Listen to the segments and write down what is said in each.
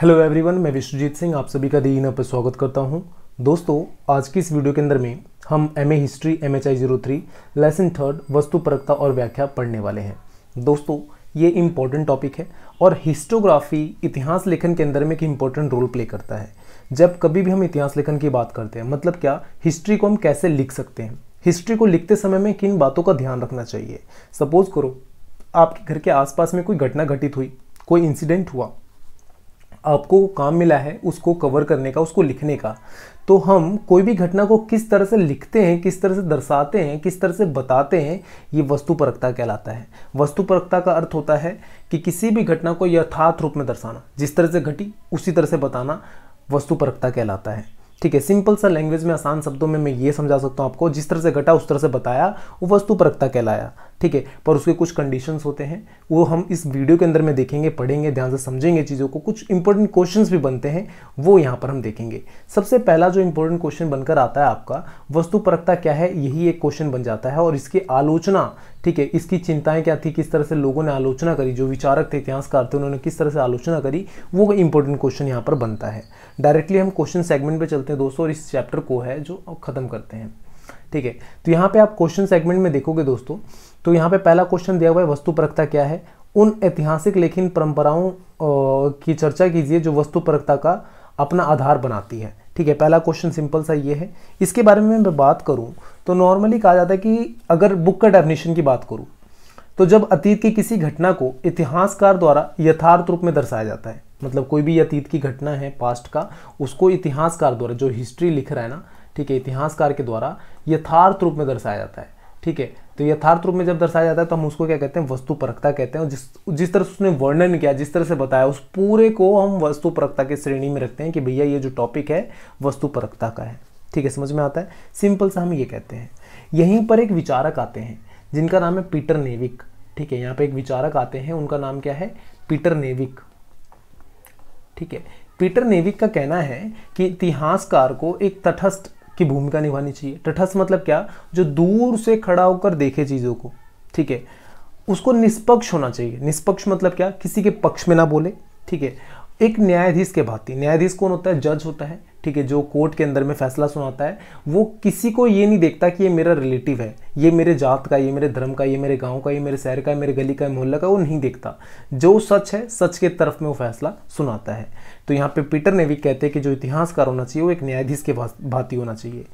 hello everyone मैं विश्वजीत सिंह आप सभी का दी पर स्वागत करता हूं दोस्तों आज की इस वीडियो के अंदर में हम M A history M H I zero three lesson third वस्तु परकता और व्याख्या पढ़ने वाले हैं दोस्तों ये इम्पॉर्टेंट टॉपिक है और हिस्टोग्राफी इतिहास लेखन के अंदर में एक इम्पॉर्टेंट रोल प्ले करता है जब कभी भी हम इतिहास लेखन की बात करते हैं मतलब क्या हिस्ट्री को हम कैसे लिख सकते हैं हिस्ट्री को लिखते समय में किन बातों का ध्यान रखना चाहिए सपोज करो आपके घर के आसपास में कोई घटना घटित हुई कोई इंसिडेंट हुआ आपको काम मिला है उसको कवर करने का उसको लिखने का तो हम कोई भी घटना को किस तरह से लिखते हैं किस तरह से दर्शाते हैं किस तरह से बताते हैं ये वस्तु परखता कहलाता है वस्तु परखता का अर्थ होता है कि किसी भी घटना को यथार्थ रूप में दर्शाना जिस तरह से घटी उसी तरह से बताना वस्तु परखता कहलाता है ठीक है सिंपल सा लैंग्वेज में आसान शब्दों में मैं ये समझा सकता हूँ आपको जिस तरह से घटा उस तरह से बताया वो वस्तु परखता कहलाया ठीक है पर उसके कुछ कंडीशंस होते हैं वो हम इस वीडियो के अंदर में देखेंगे पढ़ेंगे ध्यान से समझेंगे चीज़ों को कुछ इंपॉर्टेंट क्वेश्चंस भी बनते हैं वो यहाँ पर हम देखेंगे सबसे पहला जो इंपॉर्टेंट क्वेश्चन बनकर आता है आपका वस्तु परखता क्या है यही एक क्वेश्चन बन जाता है और इसकी आलोचना ठीक है इसकी चिंताएं क्या थी किस तरह से लोगों ने आलोचना करी जो विचारक थे इतिहासकार थे उन्होंने किस तरह से आलोचना करी वो इंपॉर्टेंट क्वेश्चन यहाँ पर बनता है डायरेक्टली हम क्वेश्चन सेगमेंट पर चलते हैं दोस्तों और इस चैप्टर को है जो ख़त्म करते हैं ठीक है तो यहाँ पे आप क्वेश्चन सेगमेंट में देखोगे दोस्तों तो यहाँ पे पहला क्वेश्चन दिया हुआ है वस्तु परखता क्या है उन ऐतिहासिक लेखन परंपराओं की चर्चा कीजिए जो वस्तु परखता का अपना आधार बनाती है ठीक है पहला क्वेश्चन सिंपल सा ये है इसके बारे में मैं बात करूँ तो नॉर्मली कहा जाता है कि अगर बुक का डेफिनेशन की बात करूँ तो जब अतीत की किसी घटना को इतिहासकार द्वारा यथार्थ रूप में दर्शाया जाता है मतलब कोई भी अतीत की घटना है पास्ट का उसको इतिहासकार द्वारा जो हिस्ट्री लिख रहा है ना ठीक है इतिहासकार के द्वारा यथार्थ रूप में दर्शाया जाता है ठीक है तो यथार्थ रूप में जब दर्शाया जाता है तो हम उसको क्या कहते हैं वस्तु परखता कहते हैं जिस जिस तरह से उसने वर्णन किया जिस तरह से बताया उस पूरे को हम वस्तु परखता की श्रेणी में रखते हैं कि भैया ये जो टॉपिक है वस्तु परखता का है ठीक है समझ में आता है सिंपल सा हम ये कहते हैं यहीं पर एक विचारक आते हैं जिनका नाम है पीटर नेविक ठीक है यहाँ पर एक विचारक आते हैं उनका नाम क्या है पीटर नेविक ठीक है पीटर नेविक का कहना है कि इतिहासकार को एक तटस्थ की भूमिका निभानी चाहिए तटस्थ मतलब क्या जो दूर से खड़ा होकर देखे चीज़ों को ठीक है उसको निष्पक्ष होना चाहिए निष्पक्ष मतलब क्या किसी के पक्ष में ना बोले ठीक है एक न्यायाधीश के भांति न्यायाधीश कौन होता है जज होता है ठीक है जो कोर्ट के अंदर में फैसला सुनाता है वो किसी को ये नहीं देखता कि ये मेरा रिलेटिव है ये मेरे जात का ये मेरे धर्म का ये मेरे गांव का ये मेरे शहर का मेरे गली का मोहल्ला का वो नहीं देखता जो सच है सच के तरफ में वो फैसला सुनाता है तो यहाँ पे पीटर ने भी कहते हैं कि जो इतिहासकार होना चाहिए वो एक न्यायाधीश के भांति होना चाहिए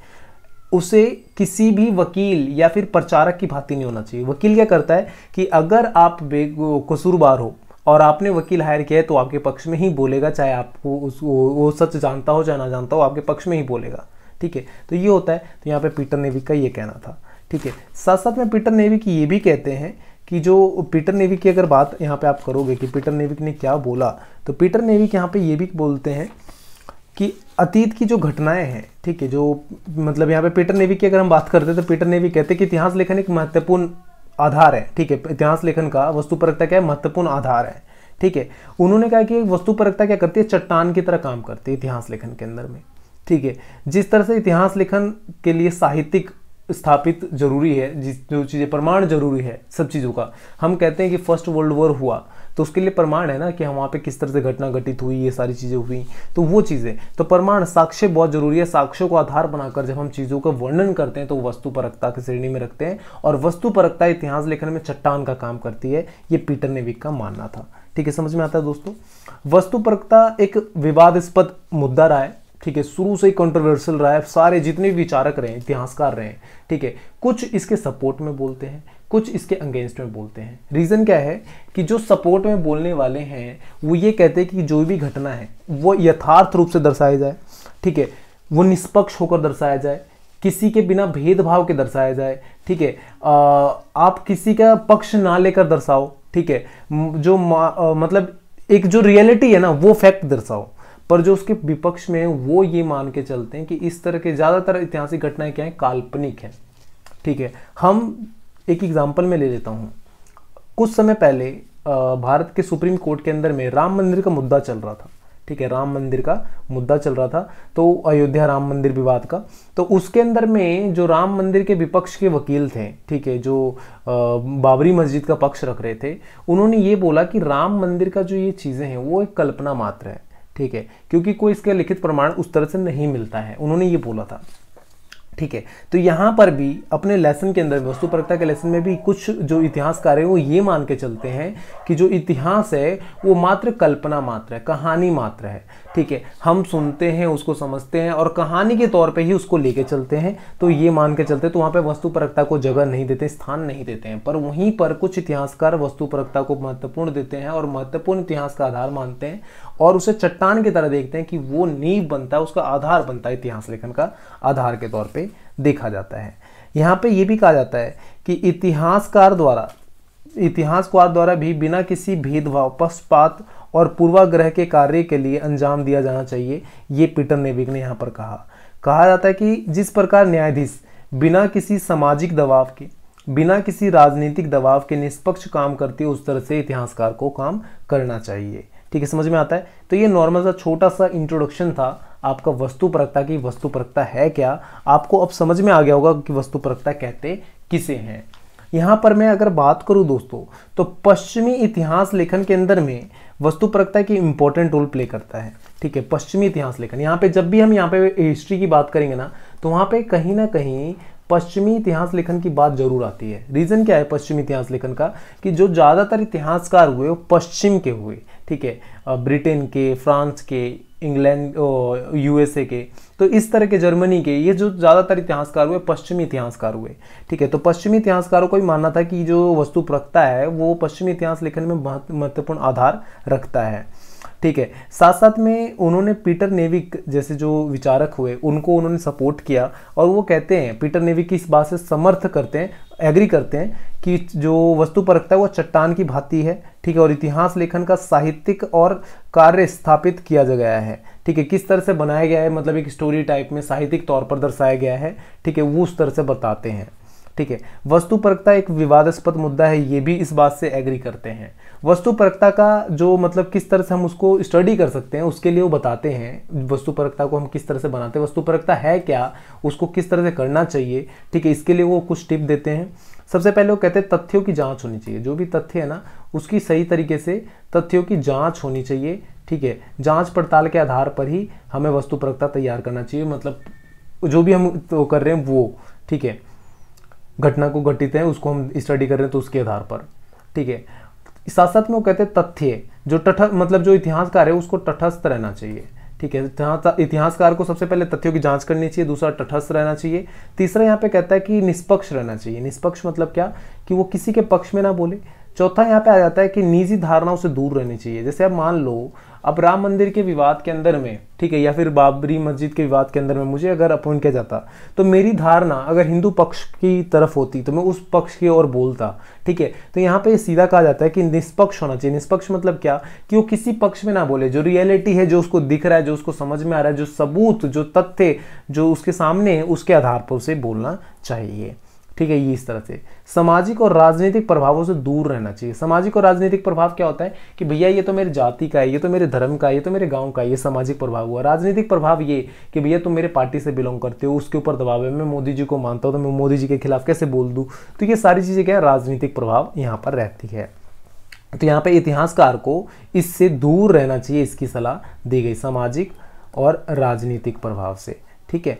उसे किसी भी वकील या फिर प्रचारक की भांति नहीं होना चाहिए वकील क्या करता है कि अगर आप बेगो कसूरबार हो और आपने वकील हायर किया है तो आपके पक्ष में ही बोलेगा चाहे आपको उस वो, वो सच जानता हो चाहे ना जानता हो आपके पक्ष में ही बोलेगा ठीक है तो ये होता है तो यहाँ पे पीटर नेविक का ये कहना था ठीक है साथ साथ में पीटर नेविक ये भी कहते हैं कि जो पीटर नेवी की अगर बात यहाँ पे आप करोगे कि पीटर नेविक ने क्या बोला तो पीटर नेविक यहाँ पे ये भी बोलते हैं कि अतीत की जो घटनाएं हैं ठीक है जो मतलब यहाँ पे पीटर नेविक की अगर हम बात करते हैं तो पीटर नेवी कहते हैं कि इतिहास लेखन एक महत्वपूर्ण आधार है ठीक है इतिहास लेखन का वस्तु परकता क्या है महत्वपूर्ण आधार है ठीक है उन्होंने कहा कि वस्तु परकता क्या करती है चट्टान की तरह काम करती है इतिहास लेखन के अंदर में ठीक है जिस तरह से इतिहास लेखन के लिए साहित्यिक स्थापित जरूरी है जिस जो चीज़ें प्रमाण जरूरी है सब चीज़ों का हम कहते हैं कि फर्स्ट वर्ल्ड वॉर हुआ तो उसके लिए प्रमाण है ना कि हम वहाँ पे किस तरह से घटना घटित हुई ये सारी चीज़ें हुई तो वो चीज़ें तो प्रमाण साक्ष्य बहुत जरूरी है साक्ष्यों को आधार बनाकर जब हम चीज़ों का वर्णन करते हैं तो वस्तु परकता की श्रेणी में रखते हैं और वस्तु परकता इतिहास लेखन में चट्टान का काम करती है ये पीटर नेविक का मानना था ठीक है समझ में आता है दोस्तों वस्तु परकता एक विवादास्पद मुद्दा रहा है ठीक है शुरू से ही कंट्रोवर्सल रहा है सारे जितने भी विचारक रहे हैं इतिहासकार रहे हैं ठीक है कुछ इसके सपोर्ट में बोलते हैं कुछ इसके अगेंस्ट में बोलते हैं रीज़न क्या है कि जो सपोर्ट में बोलने वाले हैं वो ये कहते हैं कि जो भी घटना है वो यथार्थ रूप से दर्शाया जाए ठीक है वो निष्पक्ष होकर दर्शाया जाए किसी के बिना भेदभाव के दर्शाया जाए ठीक है आप किसी का पक्ष ना लेकर दर्शाओ ठीक है जो आ, मतलब एक जो रियलिटी है ना वो फैक्ट दर्शाओ पर जो उसके विपक्ष में वो ये मान के चलते हैं कि इस तरह के ज़्यादातर ऐतिहासिक घटनाएं क्या हैं काल्पनिक है ठीक है हम एक एग्जाम्पल में ले लेता हूँ कुछ समय पहले भारत के सुप्रीम कोर्ट के अंदर में राम मंदिर का मुद्दा चल रहा था ठीक है राम मंदिर का मुद्दा चल रहा था तो अयोध्या राम मंदिर विवाद का तो उसके अंदर में जो राम मंदिर के विपक्ष के वकील थे ठीक है जो बाबरी मस्जिद का पक्ष रख रहे थे उन्होंने ये बोला कि राम मंदिर का जो ये चीज़ें हैं वो एक कल्पना मात्र है ठीक है क्योंकि कोई इसका लिखित प्रमाण उस तरह से नहीं मिलता है उन्होंने ये बोला था ठीक है तो यहाँ पर भी अपने लेसन के अंदर वस्तु के लेसन में भी कुछ जो इतिहासकार हैं वो ये मान के चलते हैं कि जो इतिहास है वो मात्र कल्पना मात्र है कहानी मात्र है ठीक है हम सुनते हैं उसको समझते हैं और कहानी के तौर पे ही उसको लेके चलते हैं तो ये मान के चलते तो वहाँ पे वस्तु को जगह नहीं देते स्थान नहीं देते हैं पर वहीं पर कुछ इतिहासकार वस्तु को महत्वपूर्ण देते हैं और महत्वपूर्ण इतिहास का आधार मानते हैं और उसे चट्टान की तरह देखते हैं कि वो नींव बनता है उसका आधार बनता है इतिहास लेखन का आधार के तौर पे देखा जाता है यहाँ पे ये भी कहा जाता है कि इतिहासकार द्वारा इतिहासकार द्वारा भी बिना किसी भेदभाव पक्षपात और पूर्वाग्रह के कार्य के लिए अंजाम दिया जाना चाहिए ये पीटर नेविक ने यहाँ पर कहा कहा जाता है कि जिस प्रकार न्यायाधीश बिना किसी सामाजिक दबाव के बिना किसी राजनीतिक दबाव के निष्पक्ष काम करती है उस तरह से इतिहासकार को काम करना चाहिए ठीक है समझ में आता है तो ये नॉर्मल सा छोटा सा इंट्रोडक्शन था आपका वस्तु परकता की वस्तु परकता है क्या आपको अब समझ में आ गया होगा कि वस्तु परकता कहते किसे हैं यहाँ पर मैं अगर बात करूँ दोस्तों तो पश्चिमी इतिहास लेखन के अंदर में वस्तु परकता की इम्पोर्टेंट रोल प्ले करता है ठीक है पश्चिमी इतिहास लेखन यहाँ पे जब भी हम यहाँ पे हिस्ट्री की बात करेंगे ना तो वहाँ पे कहीं ना कहीं पश्चिमी इतिहास लेखन की बात जरूर आती है रीज़न क्या है पश्चिमी इतिहास लेखन का कि जो ज़्यादातर इतिहासकार हुए वो पश्चिम के हुए ठीक है ब्रिटेन के फ्रांस के इंग्लैंड यूएसए के तो इस तरह के जर्मनी के ये जो ज़्यादातर इतिहासकार हुए पश्चिमी इतिहासकार हुए ठीक है तो पश्चिमी इतिहासकारों को भी मानना था कि जो वस्तु रखता है वो पश्चिमी इतिहास लेखन में महत्वपूर्ण आधार रखता है ठीक है साथ साथ में उन्होंने पीटर नेविक जैसे जो विचारक हुए उनको उन्होंने सपोर्ट किया और वो कहते हैं पीटर नेविक की इस बात से समर्थ करते हैं एग्री करते हैं कि जो वस्तु परखता है वो चट्टान की भांति है ठीक है और इतिहास लेखन का साहित्यिक और कार्य स्थापित किया जा गया है ठीक है किस तरह से बनाया गया है मतलब एक स्टोरी टाइप में साहित्यिक तौर पर दर्शाया गया है ठीक है वो उस तरह से बताते हैं ठीक है वस्तु परखता एक विवादास्पद मुद्दा है ये भी इस बात से एग्री करते हैं वस्तुपरकता का जो मतलब किस तरह से हम उसको स्टडी कर सकते हैं उसके लिए वो बताते हैं वस्तुपरकता को हम किस तरह से बनाते हैं वस्तुपरकता है क्या उसको किस तरह से करना चाहिए ठीक है इसके लिए वो कुछ टिप देते हैं सबसे पहले वो कहते हैं तथ्यों की जांच होनी चाहिए जो भी तथ्य है ना उसकी सही तरीके से तथ्यों की जांच होनी चाहिए ठीक है जांच पड़ताल के आधार पर ही हमें वस्तुपरकता तैयार करना चाहिए मतलब जो भी हम तो कर रहे हैं वो ठीक है घटना को घटित है उसको हम स्टडी कर रहे हैं तो उसके आधार पर ठीक है साथ साथ में वो कहते हैं तथ्य जो तथ मतलब जो इतिहासकार है उसको तटस्थ रहना चाहिए ठीक है इतिहासकार को सबसे पहले तथ्यों की जांच करनी चाहिए दूसरा तटस्थ रहना चाहिए तीसरा यहाँ पे कहता है कि निष्पक्ष रहना चाहिए निष्पक्ष मतलब क्या कि वो किसी के पक्ष में ना बोले चौथा यहाँ पे आ जाता है कि निजी धारणाओं से दूर रहनी चाहिए जैसे आप मान लो अब राम मंदिर के विवाद के अंदर में ठीक है या फिर बाबरी मस्जिद के विवाद के अंदर में मुझे अगर अपॉइंट किया जाता तो मेरी धारणा अगर हिंदू पक्ष की तरफ होती तो मैं उस पक्ष की ओर बोलता ठीक है तो यहाँ पे सीधा कहा जाता है कि निष्पक्ष होना चाहिए निष्पक्ष मतलब क्या कि वो किसी पक्ष में ना बोले जो रियलिटी है जो उसको दिख रहा है जो उसको समझ में आ रहा है जो सबूत जो तथ्य जो उसके सामने है उसके आधार पर उसे बोलना चाहिए ठीक है ये इस तरह से सामाजिक और राजनीतिक प्रभावों से दूर रहना चाहिए सामाजिक और राजनीतिक प्रभाव क्या होता है कि भैया ये तो मेरे जाति का है ये तो मेरे धर्म का है ये तो मेरे गांव का है ये सामाजिक प्रभाव हुआ राजनीतिक प्रभाव ये कि भैया तुम मेरे पार्टी से बिलोंग करते हो उसके ऊपर दबाव है मैं मोदी जी को मानता हूँ तो मैं मोदी जी के खिलाफ कैसे बोल दूँ तो ये सारी चीज़ें क्या है राजनीतिक प्रभाव यहाँ पर रहती है तो यहाँ पर इतिहासकार को इससे दूर रहना चाहिए इसकी सलाह दी गई सामाजिक और राजनीतिक प्रभाव से ठीक है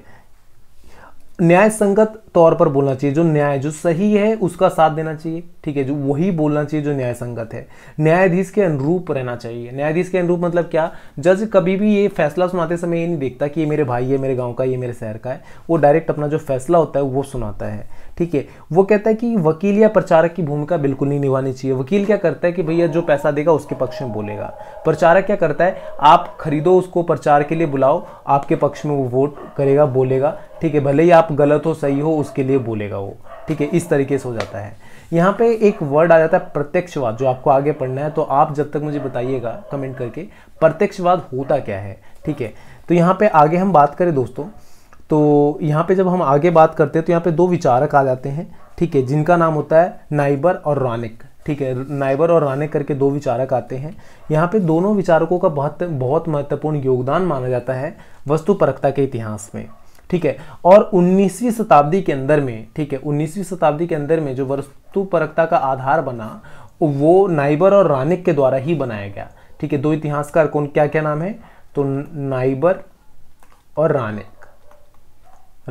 न्याय संगत तौर पर बोलना चाहिए जो न्याय जो सही है उसका साथ देना चाहिए ठीक है जो वही बोलना चाहिए जो न्याय संगत है न्यायाधीश के अनुरूप रहना चाहिए न्यायाधीश के अनुरूप मतलब क्या जज कभी भी ये फैसला सुनाते समय ये नहीं देखता कि ये मेरे भाई है मेरे गाँव का ये मेरे शहर का है वो डायरेक्ट अपना जो फैसला होता है वो सुनाता है ठीक है वो कहता है कि वकील या प्रचारक की भूमिका बिल्कुल नहीं निभानी चाहिए वकील क्या करता है कि भैया जो पैसा देगा उसके पक्ष में बोलेगा प्रचारक क्या करता है आप खरीदो उसको प्रचार के लिए बुलाओ आपके पक्ष में वो वोट करेगा बोलेगा ठीक है भले ही आप गलत हो सही हो उसके लिए बोलेगा वो ठीक है इस तरीके से हो जाता है यहाँ पे एक वर्ड आ जाता है प्रत्यक्षवाद जो आपको आगे पढ़ना है तो आप जब तक मुझे बताइएगा कमेंट करके प्रत्यक्षवाद होता क्या है ठीक है तो यहाँ पे आगे हम बात करें दोस्तों तो यहाँ पे जब हम आगे बात करते हैं तो यहाँ पे दो विचारक आ जाते हैं ठीक है जिनका नाम होता है नाइबर और रानिक ठीक है नाइबर और रानिक करके दो विचारक आते हैं यहाँ पे दोनों विचारकों का बहुत बहुत महत्वपूर्ण योगदान माना जाता है वस्तु परकता के इतिहास में ठीक है और 19वीं शताब्दी के अंदर में ठीक है 19वीं शताब्दी के अंदर में जो वस्तु परकता का आधार बना वो नाइबर और रानिक के द्वारा ही बनाया गया ठीक है दो इतिहासकार कौन क्या क्या नाम है तो नाइबर और रानिक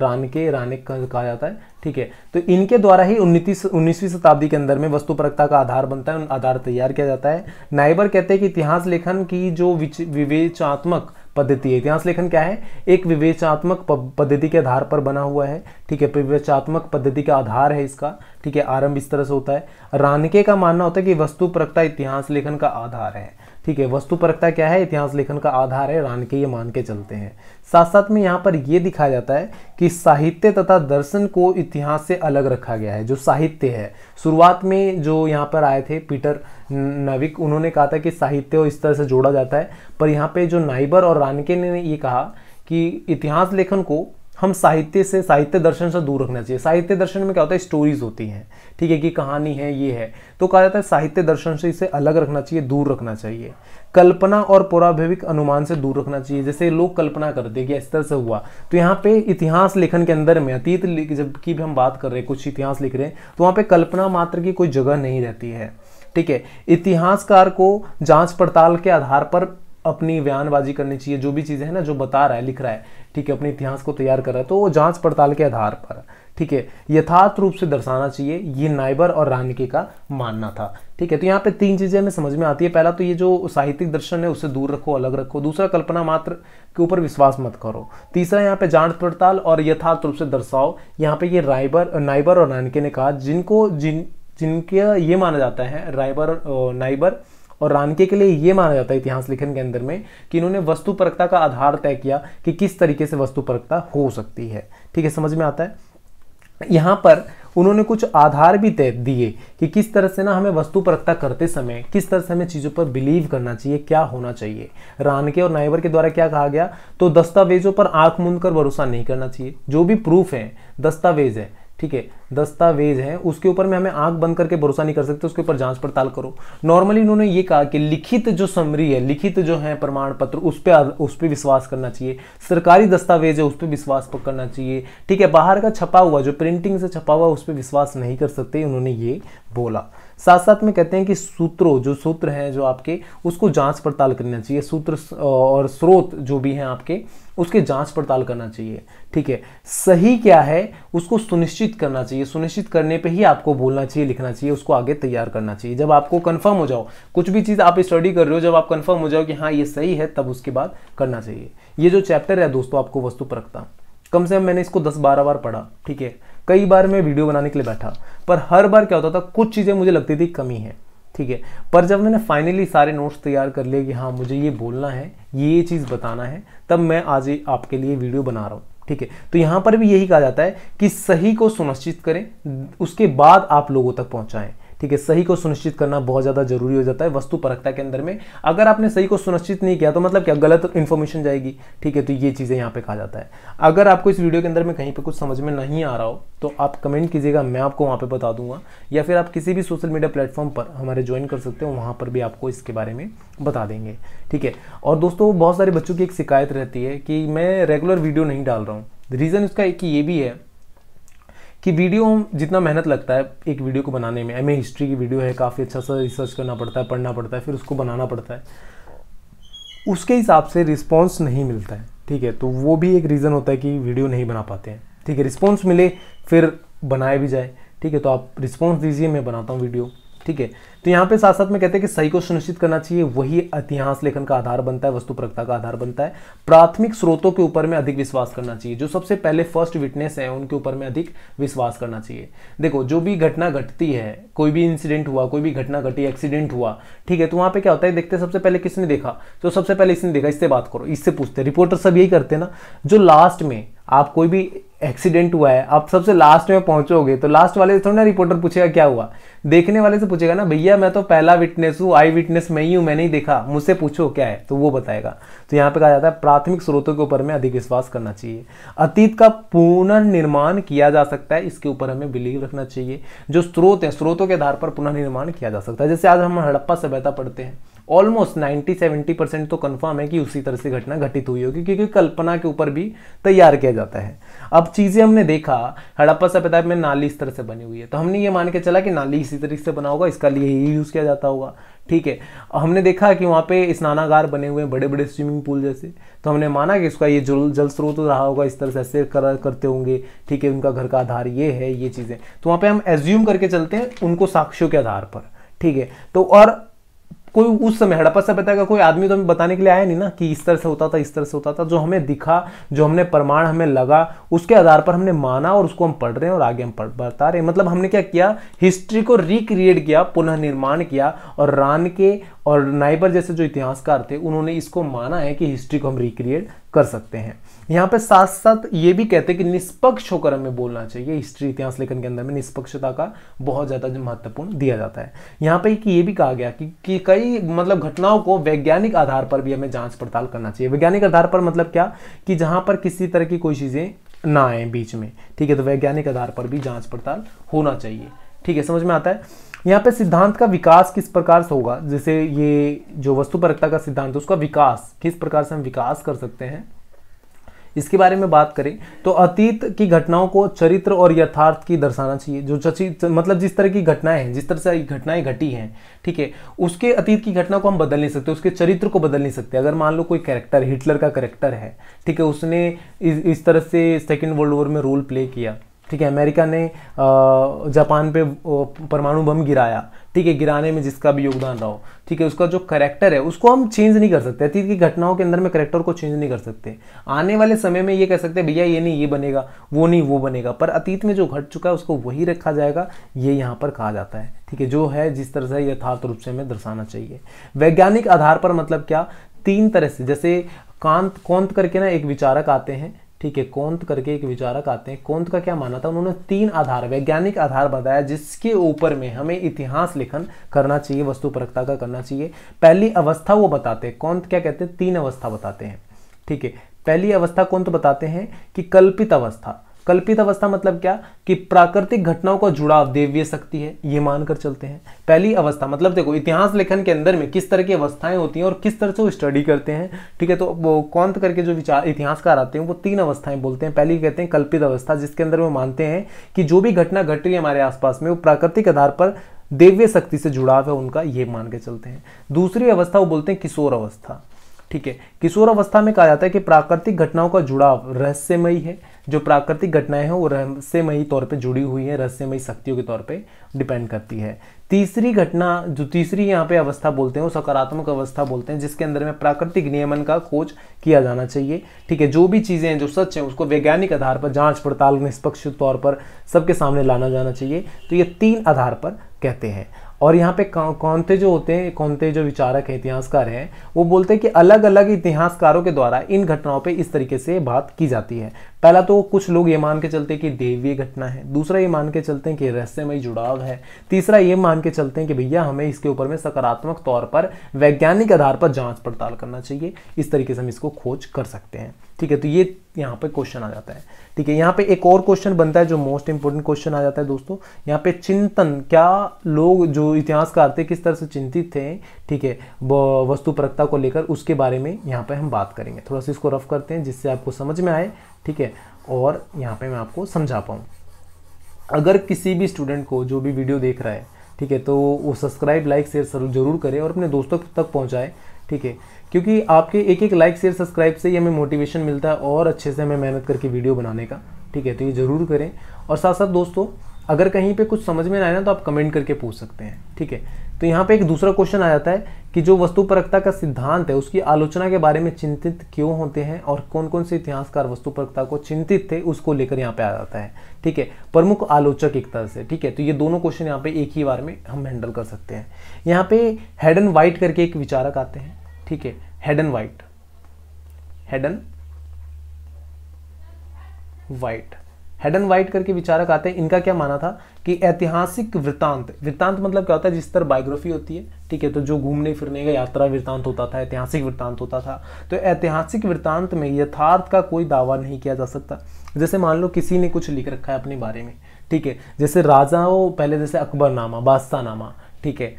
रानके रानिक कहा जाता है ठीक है तो इनके द्वारा ही उन्नीस उन्नीसवीं शताब्दी के अंदर में वस्तु परकता का आधार बनता है आधार तैयार किया जाता है नाइबर कहते हैं कि इतिहास लेखन की जो विवेचात्मक पद्धति है इतिहास लेखन क्या है एक विवेचात्मक पद्धति के आधार पर बना हुआ है ठीक है विवेचात्मक पद्धति का आधार है इसका ठीक है आरंभ इस तरह से होता है रानके का मानना होता है कि वस्तु वस्तुपरकता इतिहास लेखन का आधार है ठीक है परकता क्या है इतिहास लेखन का आधार है रान के ये मान के चलते हैं साथ साथ में यहाँ पर ये दिखाया जाता है कि साहित्य तथा दर्शन को इतिहास से अलग रखा गया है जो साहित्य है शुरुआत में जो यहाँ पर आए थे पीटर नविक उन्होंने कहा था कि साहित्य को इस तरह से जोड़ा जाता है पर यहाँ पे जो नाइबर और रानके ने ये कहा कि इतिहास लेखन को हम साहित्य से साहित्य दर्शन से दूर रखना चाहिए साहित्य दर्शन में क्या होता है स्टोरीज होती हैं ठीक है कि कहानी है ये है तो कहा जाता है साहित्य दर्शन से इसे अलग रखना चाहिए दूर रखना चाहिए कल्पना और पौराभिविक अनुमान से दूर रखना चाहिए जैसे लोग कल्पना करते कि इस तरह से हुआ तो यहाँ पे इतिहास लेखन के अंदर में अतीत जबकि भी हम बात कर रहे हैं कुछ इतिहास लिख रहे हैं तो वहाँ पे कल्पना मात्र की कोई जगह नहीं रहती है ठीक है इतिहासकार को जांच पड़ताल के आधार पर अपनी बयानबाजी करनी चाहिए जो भी चीज़ें हैं ना जो बता रहा है लिख रहा है ठीक है अपने इतिहास को तैयार कर रहा है तो वो जांच पड़ताल के आधार पर ठीक है यथार्थ रूप से दर्शाना चाहिए ये नाइबर और रानके का मानना था ठीक है तो यहाँ पे तीन चीज़ें हमें समझ में आती है पहला तो ये जो साहित्यिक दर्शन है उसे दूर रखो अलग रखो दूसरा कल्पना मात्र के ऊपर विश्वास मत करो तीसरा यहाँ पे जांच पड़ताल और यथार्थ रूप से दर्शाओ यहाँ पे ये राइबर नाइबर और रानके ने कहा जिनको जिन जिनके ये माना जाता है राइबर नाइबर और रानके के लिए यह माना जाता है इतिहास लेखन के अंदर में कि इन्होंने वस्तु परकता का आधार तय किया कि किस तरीके से वस्तु परकता हो सकती है ठीक है समझ में आता है यहां पर उन्होंने कुछ आधार भी तय दिए कि किस तरह से ना हमें वस्तु परखता करते समय किस तरह से हमें चीज़ों पर बिलीव करना चाहिए क्या होना चाहिए रानके और नाइवर के द्वारा क्या कहा गया तो दस्तावेजों पर आंख मूंद कर भरोसा नहीं करना चाहिए जो भी प्रूफ है दस्तावेज है ठीक है दस्तावेज है उसके ऊपर में हमें आंख बंद करके भरोसा नहीं कर सकते उसके ऊपर जांच पड़ताल करो नॉर्मली उन्होंने ये कहा कि लिखित जो समरी है लिखित जो है प्रमाण पत्र उस पर उस पर विश्वास करना चाहिए सरकारी दस्तावेज है उस पर विश्वास करना चाहिए ठीक है बाहर का छपा हुआ जो प्रिंटिंग से छपा हुआ उस पर विश्वास नहीं कर सकते उन्होंने ये बोला साथ साथ में कहते हैं कि सूत्रों जो सूत्र हैं जो आपके उसको जांच पड़ताल करना चाहिए सूत्र और स्रोत जो भी हैं आपके उसके जांच पड़ताल करना चाहिए ठीक है सही क्या है उसको सुनिश्चित करना चाहिए सुनिश्चित करने पे ही आपको बोलना चाहिए लिखना चाहिए उसको आगे तैयार करना चाहिए जब आपको कन्फर्म हो जाओ कुछ भी चीज़ आप स्टडी कर रहे हो जब आप कन्फर्म हो जाओ कि हाँ ये सही है तब उसके बाद करना चाहिए ये जो चैप्टर है दोस्तों आपको वस्तु परखता कम से कम मैंने इसको दस बारह बार पढ़ा ठीक है कई बार मैं वीडियो बनाने के लिए बैठा पर हर बार क्या होता था कुछ चीज़ें मुझे लगती थी कमी है ठीक है पर जब मैंने फाइनली सारे नोट्स तैयार कर लिए कि हाँ मुझे ये बोलना है ये चीज़ बताना है तब मैं आज आपके लिए वीडियो बना रहा हूँ ठीक है तो यहाँ पर भी यही कहा जाता है कि सही को सुनिश्चित करें उसके बाद आप लोगों तक पहुंचाएं ठीक है सही को सुनिश्चित करना बहुत ज़्यादा जरूरी हो जाता है वस्तु परखता के अंदर में अगर आपने सही को सुनिश्चित नहीं किया तो मतलब क्या गलत इन्फॉर्मेशन जाएगी ठीक है तो ये चीज़ें यहाँ पर कहा जाता है अगर आपको इस वीडियो के अंदर में कहीं पर कुछ समझ में नहीं आ रहा हो तो आप कमेंट कीजिएगा मैं आपको वहाँ पर बता दूंगा या फिर आप किसी भी सोशल मीडिया प्लेटफॉर्म पर हमारे ज्वाइन कर सकते हो वहाँ पर भी आपको इसके बारे में बता देंगे ठीक है और दोस्तों बहुत सारे बच्चों की एक शिकायत रहती है कि मैं रेगुलर वीडियो नहीं डाल रहा हूँ रीज़न उसका एक ये भी है कि वीडियो जितना मेहनत लगता है एक वीडियो को बनाने में एम हिस्ट्री की वीडियो है काफ़ी अच्छा सा रिसर्च करना पड़ता है पढ़ना पड़ता है फिर उसको बनाना पड़ता है उसके हिसाब से रिस्पॉन्स नहीं मिलता है ठीक है तो वो भी एक रीज़न होता है कि वीडियो नहीं बना पाते हैं ठीक है रिस्पॉन्स मिले फिर बनाया भी जाए ठीक है तो आप रिस्पॉन्स दीजिए मैं बनाता हूँ वीडियो ठीक है तो यहाँ पे साथ साथ में कहते हैं कि सही को सुनिश्चित करना चाहिए वही इतिहास लेखन का आधार बनता है वस्तु वस्तुपरकता का आधार बनता है प्राथमिक स्रोतों के ऊपर में अधिक विश्वास करना चाहिए जो सबसे पहले फर्स्ट विटनेस है उनके ऊपर में अधिक विश्वास करना चाहिए देखो जो भी घटना घटती है कोई भी इंसिडेंट हुआ कोई भी घटना घटी एक्सीडेंट हुआ ठीक है तो वहां पर क्या होता है देखते सबसे पहले किसने देखा तो सबसे पहले इसने देखा इससे बात करो इससे पूछते रिपोर्टर सब यही करते ना जो लास्ट में आप कोई भी एक्सीडेंट हुआ है आप सबसे लास्ट में पहुंचोगे तो लास्ट वाले से थोड़ा ना रिपोर्टर पूछेगा क्या हुआ देखने वाले से पूछेगा ना भैया मैं तो पहला विटनेस हूँ आई विटनेस मैं ही हूँ मैंने ही देखा मुझसे पूछो क्या है तो वो बताएगा तो यहाँ पे कहा जाता है प्राथमिक स्रोतों के ऊपर में अधिक विश्वास करना चाहिए अतीत का पुनर्निर्माण किया जा सकता है इसके ऊपर हमें बिलीव रखना चाहिए जो स्रोत है स्रोतों के आधार पर पुनर्निर्माण किया जा सकता है जैसे आज हम हड़प्पा सभ्यता पढ़ते हैं ऑलमोस्ट नाइन्टी सेवेंटी परसेंट तो कन्फर्म है कि उसी तरह से घटना घटित हुई होगी क्योंकि कल्पना के ऊपर भी तैयार किया जाता है अब चीज़ें हमने देखा हड़प्पा सभ्यता में नाली इस तरह से बनी हुई है तो हमने ये मान के चला कि नाली इसी तरीके से बना होगा इसका लिए ही यूज़ किया जाता होगा ठीक है हमने देखा कि वहाँ पे स्नानागार बने हुए हैं बड़े बड़े स्विमिंग पूल जैसे तो हमने माना कि इसका ये जल जल स्रोत तो रहा होगा इस तरह से ऐसे कर, करते होंगे ठीक है उनका घर का आधार ये है ये चीज़ें तो वहाँ पे हम एज्यूम करके चलते हैं उनको साक्ष्यों के आधार पर ठीक है तो और कोई उस समय हड़प्पा सभ्यता का कोई आदमी तो हमें बताने के लिए आया नहीं ना कि इस तरह से होता था इस तरह से होता था जो हमें दिखा जो हमने प्रमाण हमें लगा उसके आधार पर हमने माना और उसको हम पढ़ रहे हैं और आगे हम पढ़ बता रहे हैं मतलब हमने क्या किया हिस्ट्री को रिक्रिएट किया पुनः निर्माण किया और रान के और नाइबर जैसे जो इतिहासकार थे उन्होंने इसको माना है कि हिस्ट्री को हम रिक्रिएट कर सकते हैं यहाँ पे साथ साथ ये भी कहते हैं कि निष्पक्ष होकर हमें बोलना चाहिए हिस्ट्री इतिहास लेखन के अंदर में निष्पक्षता का बहुत ज़्यादा महत्वपूर्ण दिया जाता है यहाँ पे कि ये भी कहा गया कि, कि कई मतलब घटनाओं को वैज्ञानिक आधार पर भी हमें जांच पड़ताल करना चाहिए वैज्ञानिक आधार पर मतलब क्या कि जहाँ पर किसी तरह की कोई चीज़ें ना आए बीच में ठीक है तो वैज्ञानिक आधार पर भी जाँच पड़ताल होना चाहिए ठीक है समझ में आता है यहाँ पे सिद्धांत का विकास किस प्रकार से होगा जैसे ये जो वस्तुपरकता का सिद्धांत है उसका विकास किस प्रकार से हम विकास कर सकते हैं इसके बारे में बात करें तो अतीत की घटनाओं को चरित्र और यथार्थ की दर्शाना चाहिए जो चची मतलब जिस तरह की घटनाएं हैं जिस तरह से घटनाएं घटी हैं ठीक है उसके अतीत की घटना को हम बदल नहीं सकते उसके चरित्र को बदल नहीं सकते अगर मान लो कोई कैरेक्टर हिटलर का कैरेक्टर है ठीक है उसने इस, इस तरह से सेकेंड वर्ल्ड वॉर में रोल प्ले किया ठीक है अमेरिका ने जापान पे परमाणु बम गिराया ठीक है गिराने में जिसका भी योगदान रहा हो ठीक है उसका जो करेक्टर है उसको हम चेंज नहीं कर सकते अतीत की घटनाओं के अंदर में करेक्टर को चेंज नहीं कर सकते आने वाले समय में ये कह सकते हैं भैया ये नहीं ये बनेगा वो नहीं वो बनेगा पर अतीत में जो घट चुका है उसको वही रखा जाएगा ये यहाँ पर कहा जाता है ठीक है जो है जिस तरह से यथार्थ रूप से हमें दर्शाना चाहिए वैज्ञानिक आधार पर मतलब क्या तीन तरह से जैसे कांत कौंत करके ना एक विचारक आते हैं ठीक है कोंत करके एक विचारक आते हैं कोंत का क्या माना था उन्होंने तीन आधार वैज्ञानिक आधार बताया जिसके ऊपर में हमें इतिहास लेखन करना चाहिए वस्तु परखता का करना चाहिए पहली अवस्था वो बताते हैं कौंत क्या कहते हैं तीन अवस्था बताते हैं ठीक है पहली अवस्था कौंत बताते हैं कि कल्पित अवस्था कल्पित अवस्था मतलब क्या कि प्राकृतिक घटनाओं का जुड़ाव देवीय शक्ति है ये मानकर चलते हैं पहली अवस्था मतलब देखो इतिहास लेखन के अंदर में किस तरह की अवस्थाएं होती हैं और किस तरह से वो स्टडी करते हैं ठीक है तो वो कौन करके जो विचार इतिहासकार आते हैं वो तीन अवस्थाएं बोलते हैं पहली कहते हैं कल्पित अवस्था जिसके अंदर वो मानते हैं कि जो भी घटना घट रही है हमारे आसपास में वो प्राकृतिक आधार पर देव्य शक्ति से जुड़ाव है उनका ये मान के चलते हैं दूसरी अवस्था वो बोलते हैं किशोर अवस्था ठीक है किशोर अवस्था में कहा जाता है कि प्राकृतिक घटनाओं का जुड़ाव रहस्यमयी है जो प्राकृतिक घटनाएं हैं वो रहस्यमयी तौर पे जुड़ी हुई है रहस्यमयी शक्तियों के तौर पे डिपेंड करती है तीसरी घटना जो तीसरी यहाँ पे अवस्था बोलते हैं वो सकारात्मक अवस्था बोलते हैं जिसके अंदर में प्राकृतिक नियमन का खोज किया जाना चाहिए ठीक है जो भी चीज़ें हैं जो सच हैं उसको वैज्ञानिक आधार पर जांच पड़ताल निष्पक्ष तौर पर सबके सामने लाना जाना चाहिए तो ये तीन आधार पर कहते हैं और यहाँ पे कौनते जो होते हैं कौनते जो विचारक हैं इतिहासकार हैं वो बोलते हैं कि अलग अलग इतिहासकारों के द्वारा इन घटनाओं पे इस तरीके से बात की जाती है पहला तो कुछ लोग ये मान के चलते हैं कि देवीय घटना है दूसरा ये मान के चलते हैं कि रहस्यमय जुड़ाव है तीसरा ये मान के चलते हैं कि भैया हमें इसके ऊपर में सकारात्मक तौर पर वैज्ञानिक आधार पर जांच पड़ताल करना चाहिए इस तरीके से हम इसको खोज कर सकते हैं ठीक है तो ये यहाँ पे क्वेश्चन आ जाता है ठीक है यहाँ पे एक और क्वेश्चन बनता है जो मोस्ट इंपोर्टेंट क्वेश्चन आ जाता है दोस्तों यहाँ पे चिंतन क्या लोग जो इतिहासकार थे किस तरह से चिंतित थे ठीक है वस्तु परकता को लेकर उसके बारे में यहाँ पे हम बात करेंगे थोड़ा सा इसको रफ करते हैं जिससे आपको समझ में आए ठीक है और यहाँ पे मैं आपको समझा पाऊँ अगर किसी भी स्टूडेंट को जो भी वीडियो देख रहा है ठीक है तो वो सब्सक्राइब लाइक शेयर जरूर करें और अपने दोस्तों तक पहुँचाए ठीक है क्योंकि आपके एक एक लाइक शेयर सब्सक्राइब से ही हमें मोटिवेशन मिलता है और अच्छे से हमें मेहनत करके वीडियो बनाने का ठीक है तो ये ज़रूर करें और साथ साथ दोस्तों अगर कहीं पे कुछ समझ में ना आए ना तो आप कमेंट करके पूछ सकते हैं ठीक है तो यहाँ पे एक दूसरा क्वेश्चन आ जाता है कि जो परकता का सिद्धांत है उसकी आलोचना के बारे में चिंतित क्यों होते हैं और कौन कौन से इतिहासकार वस्तु परकता को चिंतित थे उसको लेकर यहाँ पे आ जाता है ठीक है प्रमुख आलोचक एक तरह से ठीक है तो ये दोनों क्वेश्चन यहाँ पे एक ही बार में हम हैंडल कर सकते हैं यहाँ पे हेड एंड वाइट करके एक विचारक आते हैं ठीक है head and white head and white head and white करके विचारक आते हैं इनका क्या माना था कि ऐतिहासिक वृत्तांत वृत्तांत मतलब क्या होता है जिस तरह बायोग्राफी होती है ठीक है तो जो घूमने फिरने का यात्रा वृत्तांत होता था ऐतिहासिक वृत्तांत होता था तो ऐतिहासिक वृत्तांत में यथार्थ का कोई दावा नहीं किया जा सकता जैसे मान लो किसी ने कुछ लिख रखा है अपने बारे में ठीक है जैसे राजाओं पहले जैसे अकबर नामा बादशाह नामा ठीक है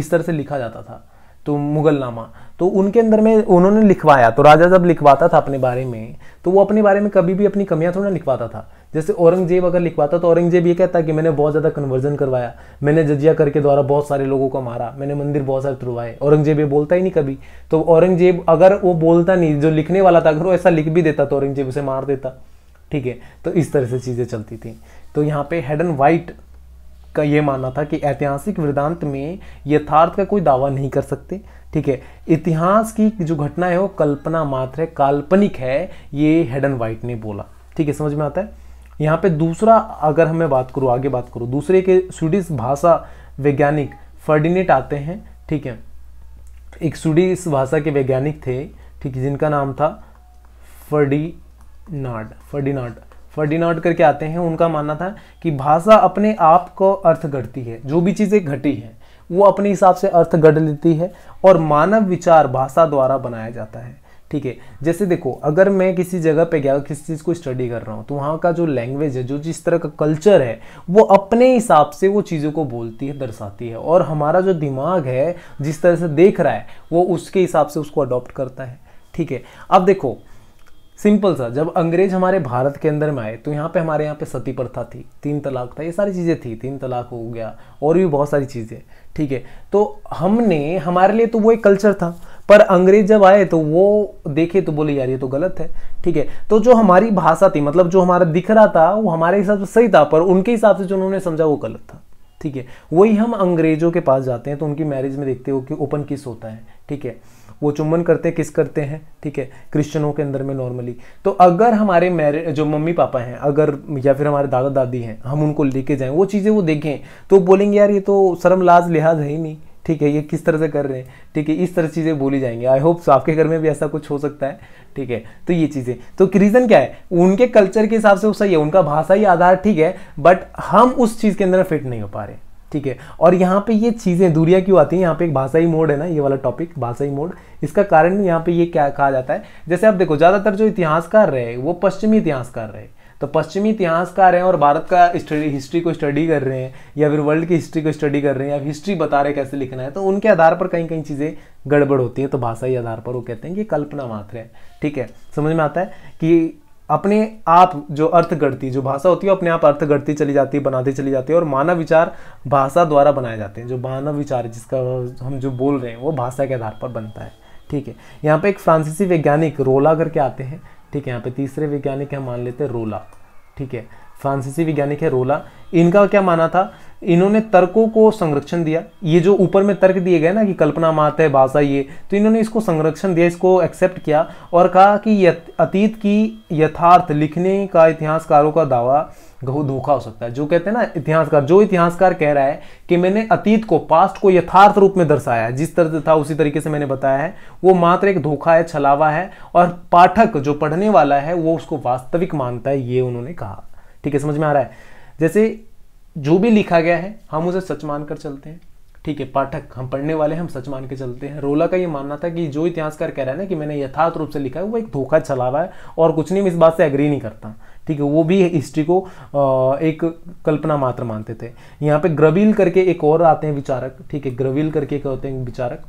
इस तरह से लिखा जाता था तो मुगल नामा तो उनके अंदर में उन्होंने लिखवाया तो राजा जब लिखवाता था अपने बारे में तो वो अपने बारे में कभी भी अपनी कमियाँ थोड़ा लिखवाता था जैसे औरंगजेब अगर लिखवाता तो औरंगजेब ये कहता कि मैंने बहुत ज़्यादा कन्वर्जन करवाया मैंने जजिया करके द्वारा बहुत सारे लोगों को मारा मैंने मंदिर बहुत सारे तुड़वाए औरंगजेब ये बोलता ही नहीं कभी तो औरंगजेब अगर वो बोलता नहीं जो लिखने वाला था अगर वो ऐसा लिख भी देता तो औरंगजेब उसे मार देता ठीक है तो इस तरह से चीज़ें चलती थी तो यहाँ पे हेड एंड वाइट का ये मानना था कि ऐतिहासिक वृद्धांत में यथार्थ का कोई दावा नहीं कर सकते ठीक है इतिहास की जो घटना है वो कल्पना मात्र है काल्पनिक है ये हेड एंड वाइट ने बोला ठीक है समझ में आता है यहाँ पे दूसरा अगर हमें बात करूँ आगे बात करूँ दूसरे के स्वीडिश भाषा वैज्ञानिक फर्डिनेट आते हैं ठीक है एक स्वीडिश भाषा के वैज्ञानिक थे ठीक जिनका नाम था फर्डीनाड फर्डीनाड फर्डीनाड करके आते हैं उनका मानना था कि भाषा अपने आप को अर्थ घटती है जो भी चीज़ें घटी हैं वो अपने हिसाब से अर्थ गढ़ लेती है और मानव विचार भाषा द्वारा बनाया जाता है ठीक है जैसे देखो अगर मैं किसी जगह पे गया किसी चीज़ को स्टडी कर रहा हूँ तो वहाँ का जो लैंग्वेज है जो जिस तरह का कल्चर है वो अपने हिसाब से वो चीज़ों को बोलती है दर्शाती है और हमारा जो दिमाग है जिस तरह से देख रहा है वो उसके हिसाब से उसको अडॉप्ट करता है ठीक है अब देखो सिंपल सा जब अंग्रेज हमारे भारत के अंदर में आए तो यहाँ पे हमारे यहाँ पे सती प्रथा थी तीन तलाक था ये सारी चीज़ें थी तीन तलाक हो गया और भी बहुत सारी चीज़ें ठीक है तो हमने हमारे लिए तो वो एक कल्चर था पर अंग्रेज जब आए तो वो देखे तो बोले यार ये तो गलत है ठीक है तो जो हमारी भाषा थी मतलब जो हमारा दिख रहा था वो हमारे हिसाब से सही था पर उनके हिसाब से जो उन्होंने समझा वो गलत था ठीक है वही हम अंग्रेजों के पास जाते हैं तो उनकी मैरिज में देखते हो कि ओपन किस होता है ठीक है वो चुम्बन करते किस करते हैं ठीक है क्रिश्चियनों के अंदर में नॉर्मली तो अगर हमारे मैर जो मम्मी पापा हैं अगर या फिर हमारे दादा दादी हैं हम उनको लेके जाएं वो चीज़ें वो देखें तो बोलेंगे यार ये तो शर्म लाज लिहाज है ही नहीं ठीक है ये किस तरह से कर रहे हैं ठीक है इस तरह चीज़ें बोली जाएंगी आई होप आपके घर में भी ऐसा कुछ हो सकता है ठीक है तो ये चीज़ें तो रीज़न क्या है उनके कल्चर के हिसाब से वो सही है उनका भाषा ही आधार ठीक है बट हम उस चीज़ के अंदर फिट नहीं हो पा रहे ठीक है और यहाँ पे ये चीज़ें दूरियाँ क्यों आती हैं यहाँ पे एक भाषाई मोड है ना ये वाला टॉपिक भाषाई मोड इसका कारण यहाँ पे ये क्या कहा जाता है जैसे आप देखो ज़्यादातर जो इतिहासकार रहे वो पश्चिमी इतिहासकार रहे तो पश्चिमी इतिहासकार हैं और भारत का स्टडी हिस्ट्री को स्टडी कर रहे हैं या फिर वर्ल्ड की हिस्ट्री को स्टडी कर रहे हैं या हिस्ट्री बता रहे हैं कैसे लिखना है तो उनके आधार पर कहीं कहीं चीज़ें गड़बड़ होती है तो भाषाई आधार पर वो कहते हैं कि कल्पना मात्र है ठीक है समझ में आता है कि अपने आप जो अर्थ गढ़ती जो भाषा होती है अपने आप अर्थ गढ़ती चली जाती है बनाती चली जाती है और मानव विचार भाषा द्वारा बनाए जाते हैं जो मानव विचार जिसका हम जो बोल रहे हैं वो भाषा के आधार पर बनता है ठीक है यहाँ पे एक फ्रांसीसी वैज्ञानिक रोला करके आते हैं ठीक है यहाँ पे तीसरे वैज्ञानिक है मान लेते हैं रोला ठीक है फ्रांसीसी वैज्ञानिक है रोला इनका क्या माना था इन्होंने तर्कों को संरक्षण दिया ये जो ऊपर में तर्क दिए गए ना कि कल्पना मात है भाषा ये तो इन्होंने इसको संरक्षण दिया इसको एक्सेप्ट किया और कहा कि अतीत की यथार्थ लिखने का इतिहासकारों का दावा धोखा हो सकता है जो कहते हैं ना इतिहासकार जो इतिहासकार कह रहा है कि मैंने अतीत को पास्ट को यथार्थ रूप में दर्शाया है जिस तरह था उसी तरीके से मैंने बताया है वो मात्र एक धोखा है छलावा है और पाठक जो पढ़ने वाला है वो उसको वास्तविक मानता है ये उन्होंने कहा ठीक है समझ में आ रहा है जैसे जो भी लिखा गया है हम उसे सच मानकर चलते हैं ठीक है पाठक हम पढ़ने वाले हम सच मान के चलते हैं रोला का ये मानना था कि जो इतिहासकार कह रहा है ना कि मैंने यथार्थ रूप से लिखा है वो एक धोखा चला हुआ है और कुछ नहीं मैं इस बात से एग्री नहीं करता ठीक है वो भी हिस्ट्री को एक कल्पना मात्र मानते थे यहाँ पे ग्रबील करके एक और आते हैं विचारक ठीक है ग्रविल करके एक होते हैं विचारक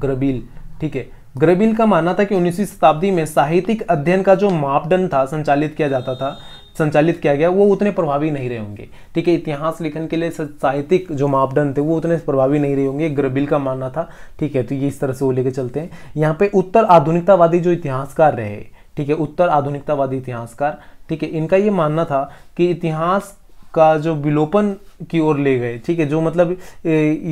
ग्रबील ठीक है ग्रबील का मानना था कि उन्नीसवीं शताब्दी में साहित्यिक अध्ययन का जो मापदंड था संचालित किया जाता था संचालित किया गया वो उतने प्रभावी नहीं रहे होंगे ठीक है इतिहास लेखन के लिए साहित्यिक जो मापदंड थे वो उतने प्रभावी नहीं रहे होंगे ग्रबिल का मानना था ठीक है तो ये इस तरह से वो लेकर चलते हैं यहाँ पे उत्तर आधुनिकतावादी जो इतिहासकार रहे ठीक है उत्तर आधुनिकतावादी इतिहासकार ठीक है इनका ये मानना था कि इतिहास का जो विलोपन की ओर ले गए ठीक है जो मतलब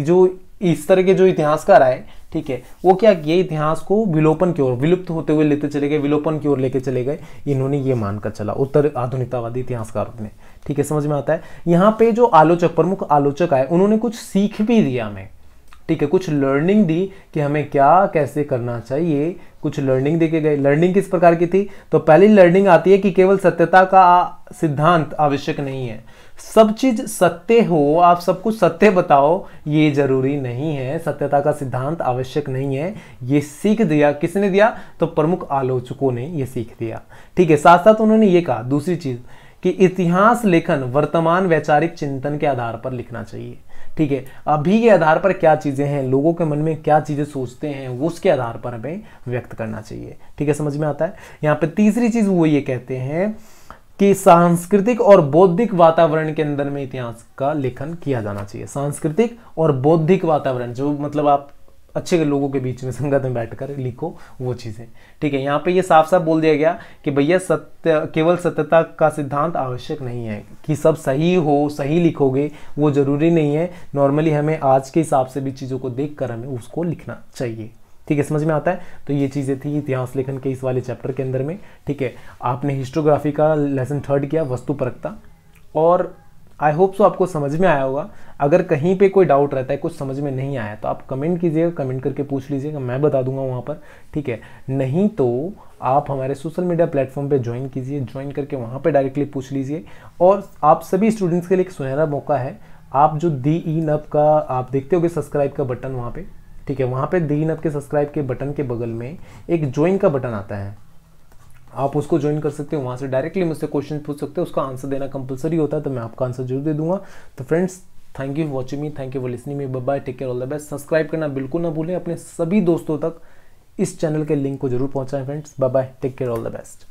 जो इस तरह के जो इतिहासकार आए ठीक है वो क्या किया इतिहास को विलोपन की ओर विलुप्त होते हुए लेते चले गए विलोपन की ओर लेके चले गए इन्होंने ये मानकर चला उत्तर आधुनिकतावादी इतिहासकारों ने ठीक है समझ में आता है यहाँ पे जो आलोचक प्रमुख आलोचक आए उन्होंने कुछ सीख भी दिया हमें ठीक है कुछ लर्निंग दी कि हमें क्या कैसे करना चाहिए कुछ लर्निंग देके गए लर्निंग किस प्रकार की थी तो पहली लर्निंग आती है कि केवल सत्यता का सिद्धांत आवश्यक नहीं है सब चीज सत्य हो आप सब कुछ सत्य बताओ ये जरूरी नहीं है सत्यता का सिद्धांत आवश्यक नहीं है ये सीख दिया किसने दिया तो प्रमुख आलोचकों ने ये सीख दिया ठीक है साथ साथ उन्होंने ये कहा दूसरी चीज कि इतिहास लेखन वर्तमान वैचारिक चिंतन के आधार पर लिखना चाहिए ठीक है अभी के आधार पर क्या चीज़ें हैं लोगों के मन में क्या चीज़ें सोचते हैं उसके आधार पर हमें व्यक्त करना चाहिए ठीक है समझ में आता है यहाँ पर तीसरी चीज़ वो ये कहते हैं कि सांस्कृतिक और बौद्धिक वातावरण के अंदर में इतिहास का लेखन किया जाना चाहिए सांस्कृतिक और बौद्धिक वातावरण जो मतलब आप अच्छे लोगों के बीच में संगत में बैठकर लिखो वो चीज़ें ठीक है यहाँ पे ये साफ साफ बोल दिया गया कि भैया सत्य केवल सत्यता का सिद्धांत आवश्यक नहीं है कि सब सही हो सही लिखोगे वो ज़रूरी नहीं है नॉर्मली हमें आज के हिसाब से भी चीज़ों को देख कर हमें उसको लिखना चाहिए ठीक है समझ में आता है तो ये चीज़ें थी इतिहास लेखन के इस वाले चैप्टर के अंदर में ठीक है आपने हिस्टोग्राफी का लेसन थर्ड किया वस्तु परखता और आई होप सो आपको समझ में आया होगा अगर कहीं पे कोई डाउट रहता है कुछ समझ में नहीं आया तो आप कमेंट कीजिएगा कमेंट करके पूछ लीजिएगा मैं बता दूंगा वहाँ पर ठीक है नहीं तो आप हमारे सोशल मीडिया प्लेटफॉर्म पे ज्वाइन कीजिए ज्वाइन करके वहाँ पे डायरेक्टली पूछ लीजिए और आप सभी स्टूडेंट्स के लिए एक सुनहरा मौका है आप जो दी ई नब का आप देखते हो सब्सक्राइब का बटन वहाँ पर ठीक है वहाँ पे दीन आपके सब्सक्राइब के बटन के बगल में एक ज्वाइन का बटन आता है आप उसको ज्वाइन कर सकते हो वहाँ से डायरेक्टली मुझसे क्वेश्चन पूछ सकते हो उसका आंसर देना कंपलसरी होता है तो मैं आपका आंसर जरूर दे दूंगा तो friends thank you watching me thank you for listening me bye take care all the best subscribe करना बिल्कुल ना भूलें अपने सभी दोस्तों तक इस चैनल के लिंक को जरूर पहुँचाएं friends bye bye take care all the best